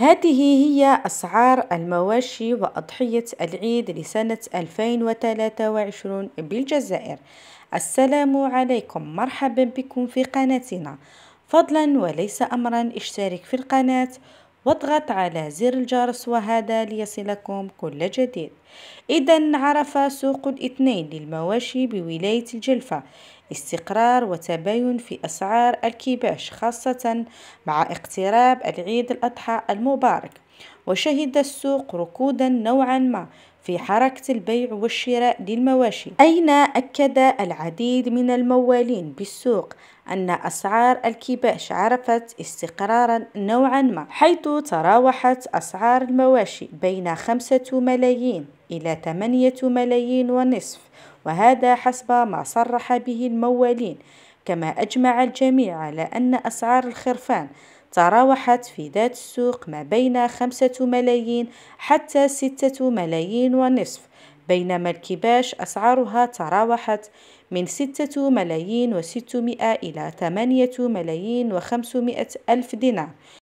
هذه هي أسعار المواشي وأضحية العيد لسنة 2023 بالجزائر السلام عليكم مرحبا بكم في قناتنا فضلا وليس أمرا اشترك في القناة واضغط على زر الجرس وهذا ليصلكم كل جديد إذا عرف سوق الاثنين للمواشي بولاية الجلفة استقرار وتباين في أسعار الكباش خاصة مع اقتراب العيد الأضحى المبارك وشهد السوق ركودا نوعا ما في حركة البيع والشراء للمواشي أين أكد العديد من الموالين بالسوق أن أسعار الكباش عرفت استقرارا نوعا ما حيث تراوحت أسعار المواشي بين خمسة ملايين إلى ثمانية ملايين ونصف وهذا حسب ما صرح به الموالين كما أجمع الجميع على أن أسعار الخرفان تراوحت في ذات السوق ما بين خمسة ملايين حتى ستة ملايين ونصف بينما الكباش أسعارها تراوحت من ستة ملايين وستمائة إلى ثمانية ملايين وخمسمائة ألف دينار